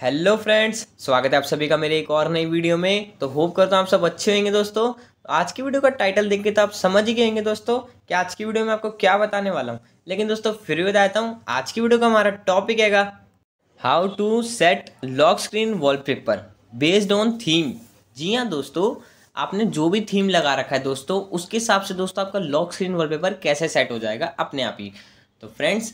hello friends स्वागत है आप सभी का मेरे एक और नई वीडियो में तो होप करता हूँ आप सब अच्छे होंगे दोस्तों आज की वीडियो का टाइटल देख के तो आप समझ ही गए होंगे दोस्तों कि आज की वीडियो में आपको क्या बताने वाला हूँ लेकिन दोस्तों फिर भी बताता हूँ आज की वीडियो का हमारा टॉपिक हैगा how to set lock screen wallpaper based on theme जी हाँ दोस्तों आपने जो भी थीम लगा रखा है दोस्तों उसके हिसाब से दोस्तों आपका लॉक स्क्रीन वॉलपेपर कैसे सेट हो जाएगा अपने आप ही तो फ्रेंड्स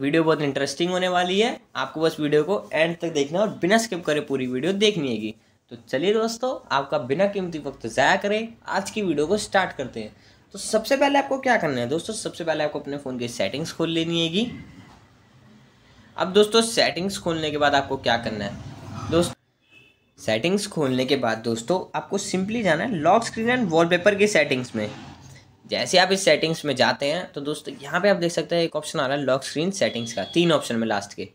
वीडियो बहुत इंटरेस्टिंग होने वाली है आपको बस वीडियो को एंड तक देखना है और बिना स्किप करे पूरी वीडियो देखनी है तो चलिए दोस्तों आपका बिना कीमती वक्त ज़ाया करें आज की वीडियो को स्टार्ट करते हैं तो सबसे पहले आपको क्या करना है दोस्तों सबसे पहले आपको अपने फ़ोन की सेटिंग्स खोल लेनी हैगी अब दोस्तों सेटिंग्स खोलने के बाद आपको क्या करना है दोस्त सेटिंग्स खोलने के बाद दोस्तों आपको सिंपली जाना है लॉक स्क्रीन एंड वॉलपेपर की सेटिंग्स में जैसे आप इस सेटिंग्स में जाते हैं तो दोस्तों यहाँ पे आप देख सकते हैं एक ऑप्शन आ रहा है लॉक स्क्रीन सेटिंग्स का तीन ऑप्शन में लास्ट के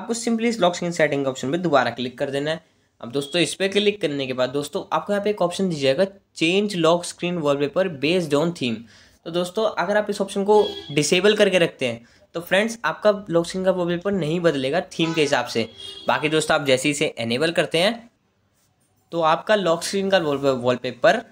आपको सिंपली इस लॉक स्क्रीन सेटिंग ऑप्शन पर दोबारा क्लिक कर देना है अब दोस्तों इस पर क्लिक करने के बाद दोस्तों आपको यहाँ पे एक ऑप्शन दी जाएगा change lock screen wallpaper based on theme तो दोस्तों अगर आप इस ऑप्शन को डिसेबल करके रखते हैं तो फ्रेंड्स आपका लॉक स्क्रीन का वॉलपेपर नहीं बदलेगा थीम के हिसाब से बाकी दोस्तों आप जैसे इसे एनेबल करते हैं तो आपका लॉक स्क्रीन का वॉलपेपर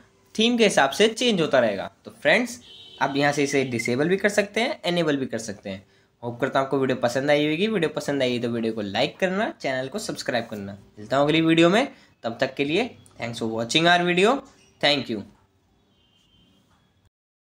थीम के हिसाब से चेंज होता रहेगा तो फ्रेंड्स आप यहाँ से इसे डिसेबल भी कर सकते हैं एनेबल भी कर सकते हैं होप करता हूँ आपको वीडियो पसंद आई होगी वीडियो पसंद आई तो वीडियो को लाइक करना चैनल को सब्सक्राइब करना मिलता हूँ अगली वीडियो में तब तक के लिए thanks for watching our video thank you